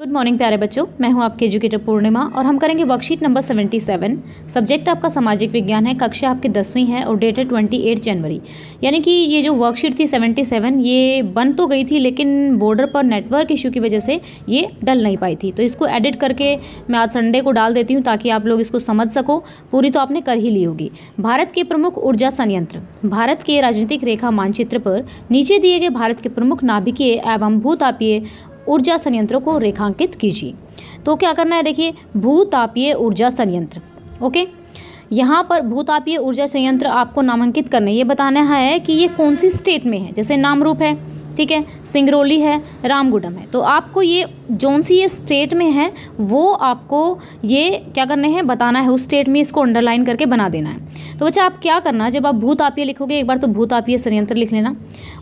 good morning प्यारे बच्चों मैं हूं आपके एजुकेटर पूर्णिमा और हम करेंगे वर्कशीट नंबर 77 सब्जेक्ट आपका सामाजिक विज्ञान है कक्षा आपकी दसवीं है और डेट है 28 जनवरी यानी कि ये जो वर्कशीट थी 77 ये बंद तो गई थी लेकिन बॉर्डर पर नेटवर्क इशू की वजह से ये डल नहीं पाई थी तो इसको एडिट करके मैं आज संडे को डाल देती हूँ ताकि आप लोग इसको समझ सको पूरी तो आपने कर ही ली होगी भारत के प्रमुख ऊर्जा संयंत्र भारत के राजनीतिक रेखा मानचित्र पर नीचे दिए गए भारत के प्रमुख नाभिकीय एवं भूतापीय ऊर्जा संयंत्रों को रेखांकित कीजिए तो क्या करना है देखिए भूतापीय ऊर्जा संयंत्र ओके यहाँ पर भूतापीय ऊर्जा संयंत्र आपको नामांकित करना ये बताना है कि ये कौन सी स्टेट में है जैसे नामरूप है ठीक है सिंगरौली है रामगुडम है तो आपको ये जौन सी ये स्टेट में है वो आपको ये क्या करने हैं बताना है उस स्टेट में इसको अंडरलाइन करके बना देना है तो बच्चा आप क्या करना जब आप भूतापीय लिखोगे एक बार तो भूतापीय संयंत्र लिख लेना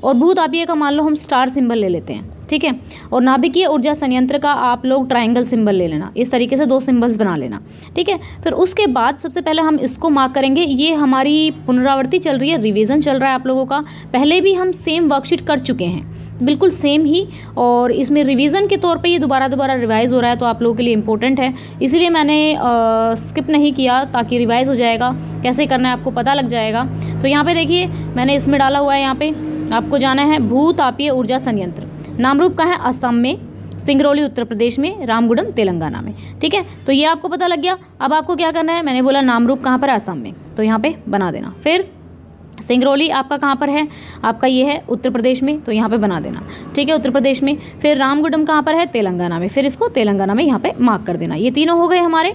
और भूतापीय का मान लो हम स्टार सिंबल ले लेते हैं ठीक है और नाभिकीय ऊर्जा संयंत्र का आप लोग ट्राइंगल सिंबल ले लेना इस तरीके से दो सिंबल्स बना लेना ठीक है फिर उसके बाद सबसे पहले हम इसको मार्क करेंगे ये हमारी पुनरावृत्ति चल रही है रिविज़न चल रहा है आप लोगों का पहले भी हम सेम वर्कशीट कर चुके हैं बिल्कुल सेम ही और इसमें रिवीजन के तौर पे ये दोबारा दोबारा रिवाइज़ हो रहा है तो आप लोगों के लिए इम्पोर्टेंट है इसीलिए मैंने आ, स्किप नहीं किया ताकि रिवाइज़ हो जाएगा कैसे करना है आपको पता लग जाएगा तो यहाँ पे देखिए मैंने इसमें डाला हुआ है यहाँ पे आपको जाना है भूतापीय ऊर्जा संयंत्र नामरूप कहाँ है असम में सिंगरौली उत्तर प्रदेश में रामगुडम तेलंगाना में ठीक है तो ये आपको पता लग गया अब आपको क्या करना है मैंने बोला नामरूप कहाँ पर है असम में तो यहाँ पे बना देना फिर सिंगरौली आपका कहाँ पर है आपका ये है उत्तर प्रदेश में तो यहाँ पे बना देना ठीक है उत्तर प्रदेश में फिर रामगुडम कहाँ पर है तेलंगाना में फिर इसको तेलंगाना में यहाँ पे मार्क कर देना ये तीनों हो गए हमारे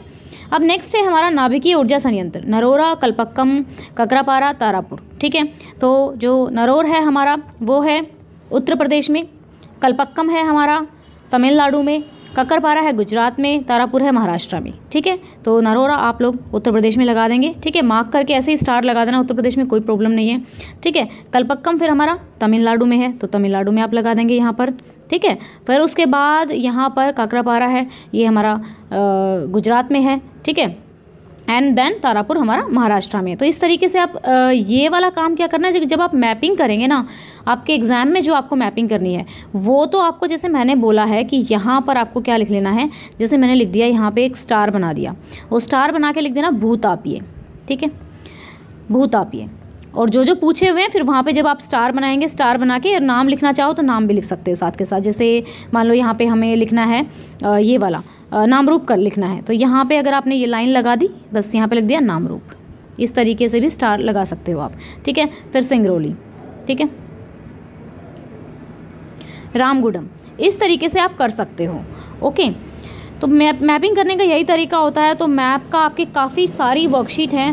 अब नेक्स्ट है हमारा नाभिकीय ऊर्जा संयंत्र नरोरा कल्पक्कम ककरापारा तारापुर ठीक है तो जो नरोर है हमारा वो है उत्तर प्रदेश में कलपक्कम है हमारा तमिलनाडु में ककरपारा है गुजरात में तारापुर है महाराष्ट्र में ठीक है तो नरोरा आप लोग उत्तर प्रदेश में लगा देंगे ठीक है मार्क करके ऐसे ही स्टार लगा देना उत्तर प्रदेश में कोई प्रॉब्लम नहीं है ठीक है कलपक्कम फिर हमारा तमिलनाडु में है तो तमिलनाडु में आप लगा देंगे यहाँ पर ठीक है फिर उसके बाद यहाँ पर काकरापारा है ये हमारा गुजरात में है ठीक है एंड देन तारापुर हमारा महाराष्ट्र में तो इस तरीके से आप ये वाला काम क्या करना है जब आप मैपिंग करेंगे ना आपके एग्ज़ाम में जो आपको मैपिंग करनी है वो तो आपको जैसे मैंने बोला है कि यहाँ पर आपको क्या लिख लेना है जैसे मैंने लिख दिया यहाँ पर एक स्टार बना दिया वो स्टार बना के लिख देना भूतापिए ठीक है भूतापिए और जो जो पूछे हुए हैं फिर वहाँ पे जब आप स्टार बनाएंगे स्टार बना के नाम लिखना चाहो तो नाम भी लिख सकते हो साथ के साथ जैसे मान लो यहाँ पे हमें लिखना है ये वाला नाम रूप कर लिखना है तो यहाँ पे अगर आपने ये लाइन लगा दी बस यहाँ पे लिख दिया नाम रूप इस तरीके से भी स्टार लगा सकते हो आप ठीक है फिर सिंगरौली ठीक है रामगुडम इस तरीके से आप कर सकते हो ओके तो मैप मैपिंग करने का यही तरीका होता है तो मैप का आपके काफ़ी सारी वर्कशीट हैं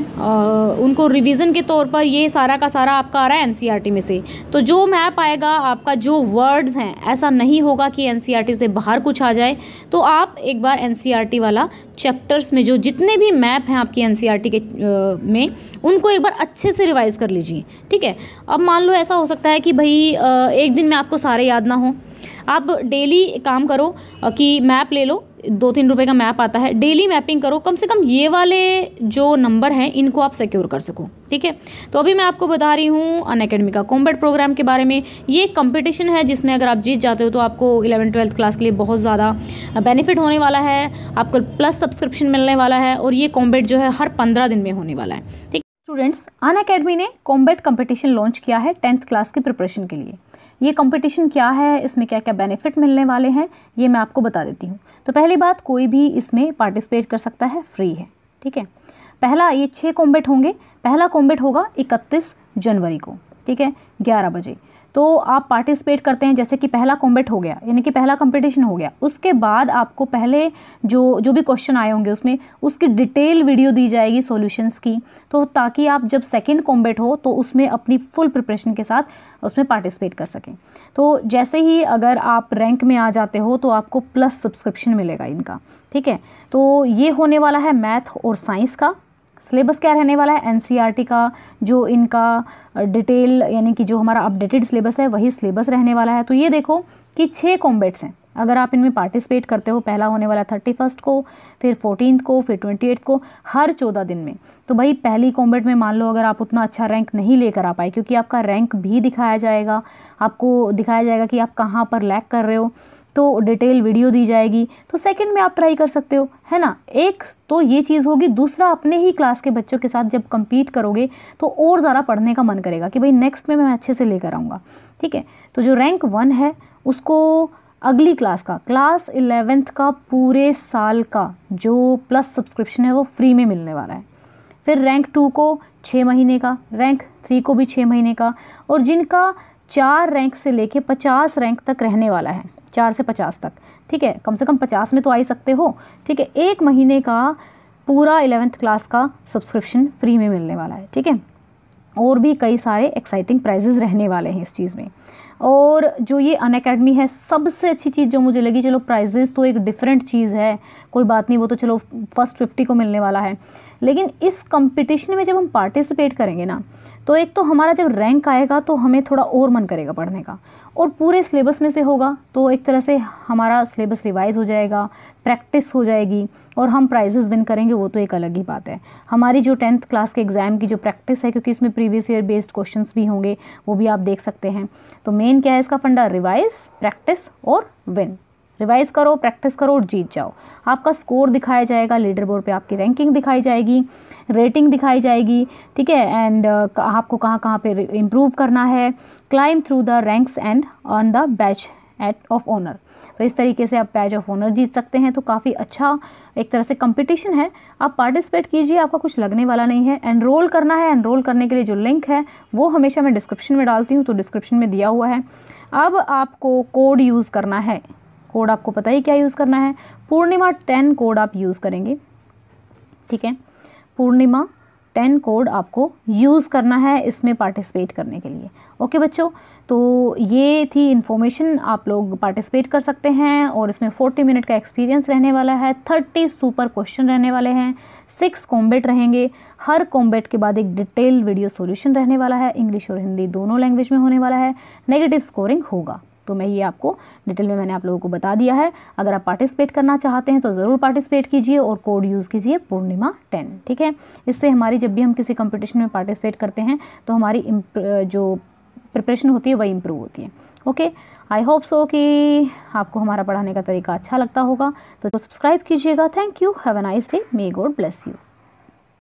उनको रिवीजन के तौर पर ये सारा का सारा आपका आ रहा है एनसीईआरटी e में से तो जो मैप आएगा आपका जो वर्ड्स हैं ऐसा नहीं होगा कि एनसीईआरटी e से बाहर कुछ आ जाए तो आप एक बार एनसीईआरटी e वाला चैप्टर्स में जो जितने भी मैप हैं आपकी टी के आ, में उनको एक बार अच्छे से रिवाइज कर लीजिए ठीक है अब मान लो ऐसा हो सकता है कि भाई एक दिन में आपको सारे याद ना हो आप डेली काम करो कि मैप ले लो दो तीन रुपए का मैप आता है डेली मैपिंग करो कम से कम ये वाले जो नंबर हैं इनको आप सिक्योर कर सको ठीक है तो अभी मैं आपको बता रही हूँ अन अकेडमी का कॉम्बेट प्रोग्राम के बारे में ये कंपटीशन है जिसमें अगर आप जीत जाते हो तो आपको इलेवन ट्वेल्थ क्लास के लिए बहुत ज़्यादा बेनिफिट होने वाला है आपको प्लस सब्सक्रिप्शन मिलने वाला है और ये कॉम्बेट जो है हर पंद्रह दिन में होने वाला है ठीक स्टूडेंट्स अन अकेडमी ने कॉम्बेट कंपटीशन लॉन्च किया है टेंथ क्लास के प्रिपरेशन के लिए ये कंपटीशन क्या है इसमें क्या क्या बेनिफिट मिलने वाले हैं ये मैं आपको बता देती हूँ तो पहली बात कोई भी इसमें पार्टिसिपेट कर सकता है फ्री है ठीक है पहला ये छः कॉम्बेट होंगे पहला कॉम्बेट होगा इकतीस जनवरी को ठीक है ग्यारह बजे तो आप पार्टिसिपेट करते हैं जैसे कि पहला कॉम्बेट हो गया यानी कि पहला कंपटीशन हो गया उसके बाद आपको पहले जो जो भी क्वेश्चन आए होंगे उसमें उसकी डिटेल वीडियो दी जाएगी सॉल्यूशंस की तो ताकि आप जब सेकंड कॉम्बेट हो तो उसमें अपनी फुल प्रिपरेशन के साथ उसमें पार्टिसिपेट कर सकें तो जैसे ही अगर आप रैंक में आ जाते हो तो आपको प्लस सब्सक्रिप्शन मिलेगा इनका ठीक है तो ये होने वाला है मैथ और साइंस का सिलेबस क्या रहने वाला है एनसीईआरटी e का जो इनका डिटेल यानी कि जो हमारा अपडेटेड सिलेबस है वही सिलेबस रहने वाला है तो ये देखो कि छः कॉम्बेट्स हैं अगर आप इनमें पार्टिसिपेट करते हो पहला होने वाला थर्टी फर्स्ट को फिर फोर्टीन को फिर ट्वेंटी एट को हर चौदह दिन में तो भाई पहली कॉम्बेट में मान लो अगर आप उतना अच्छा रैंक नहीं लेकर आ पाए क्योंकि आपका रैंक भी दिखाया जाएगा आपको दिखाया जाएगा कि आप कहाँ पर लैक कर रहे हो तो डिटेल वीडियो दी जाएगी तो सेकंड में आप ट्राई कर सकते हो है ना एक तो ये चीज़ होगी दूसरा अपने ही क्लास के बच्चों के साथ जब कम्पीट करोगे तो और ज़्यादा पढ़ने का मन करेगा कि भाई नेक्स्ट में मैं अच्छे से लेकर आऊँगा ठीक है तो जो रैंक वन है उसको अगली क्लास का क्लास इलेवेंथ का पूरे साल का जो प्लस सब्सक्रिप्शन है वो फ्री में मिलने वाला है फिर रैंक टू को छः महीने का रैंक थ्री को भी छः महीने का और जिनका चार रैंक से लेके पचास रैंक तक रहने वाला है चार से पचास तक ठीक है कम से कम पचास में तो आ ही सकते हो ठीक है एक महीने का पूरा इलेवेंथ क्लास का सब्सक्रिप्शन फ्री में मिलने वाला है ठीक है और भी कई सारे एक्साइटिंग प्राइजेज रहने वाले हैं इस चीज़ में और जो ये अन अकेडमी है सबसे अच्छी चीज़ जो मुझे लगी चलो प्राइजेज़ तो एक डिफरेंट चीज़ है कोई बात नहीं वो तो चलो फर्स्ट फिफ्टी को मिलने वाला है लेकिन इस कंपटीशन में जब हम पार्टिसिपेट करेंगे ना तो एक तो हमारा जब रैंक आएगा तो हमें थोड़ा और मन करेगा पढ़ने का और पूरे सिलेबस में से होगा तो एक तरह से हमारा सिलेबस रिवाइज हो जाएगा प्रैक्टिस हो जाएगी और हम प्राइजेस विन करेंगे वो तो एक अलग ही बात है हमारी जो टेंथ क्लास के एग्ज़ाम की जो प्रैक्टिस है क्योंकि इसमें प्रीवियस ईयर बेस्ड क्वेश्चन भी होंगे वो भी आप देख सकते हैं तो मेन क्या है इसका फंडा रिवाइज प्रैक्टिस और विन रिवाइज़ करो प्रैक्टिस करो और जीत जाओ आपका स्कोर दिखाया जाएगा लीडर बोर्ड पर आपकी रैंकिंग दिखाई जाएगी रेटिंग दिखाई जाएगी ठीक है एंड uh, आपको कहाँ कहाँ पर इम्प्रूव करना है climb through the ranks and on the badge at of honour तो इस तरीके से आप बैच ऑफ ऑनर जीत सकते हैं तो काफ़ी अच्छा एक तरह से कंपटीशन है आप पार्टिसिपेट कीजिए आपका कुछ लगने वाला नहीं है एनरोल करना है एनरोल करने के लिए जो लिंक है वो हमेशा मैं डिस्क्रिप्शन में डालती हूँ तो डिस्क्रिप्शन में दिया हुआ है अब आपको कोड यूज़ करना है कोड आपको पता ही क्या यूज़ करना है पूर्णिमा टेन कोड आप यूज़ करेंगे ठीक है पूर्णिमा टेन कोड आपको यूज़ करना है इसमें पार्टिसिपेट करने के लिए ओके बच्चों तो ये थी इन्फॉर्मेशन आप लोग पार्टिसिपेट कर सकते हैं और इसमें फोर्टी मिनट का एक्सपीरियंस रहने वाला है थर्टी सुपर क्वेश्चन रहने वाले हैं सिक्स कॉम्बेट रहेंगे हर कॉम्बेट के बाद एक डिटेल वीडियो सॉल्यूशन रहने वाला है इंग्लिश और हिंदी दोनों लैंग्वेज में होने वाला है नेगेटिव स्कोरिंग होगा तो मैं ये आपको डिटेल में मैंने आप लोगों को बता दिया है अगर आप पार्टिसिपेट करना चाहते हैं तो ज़रूर पार्टिसिपेट कीजिए और कोड यूज़ कीजिए पूर्णिमा टेन ठीक है इससे हमारी जब भी हम किसी कंपटीशन में पार्टिसिपेट करते हैं तो हमारी जो प्रिपरेशन होती है वही इम्प्रूव होती है ओके आई होप सो कि आपको हमारा पढ़ाने का तरीका अच्छा लगता होगा तो सब्सक्राइब कीजिएगा thank you have a nice day may God bless you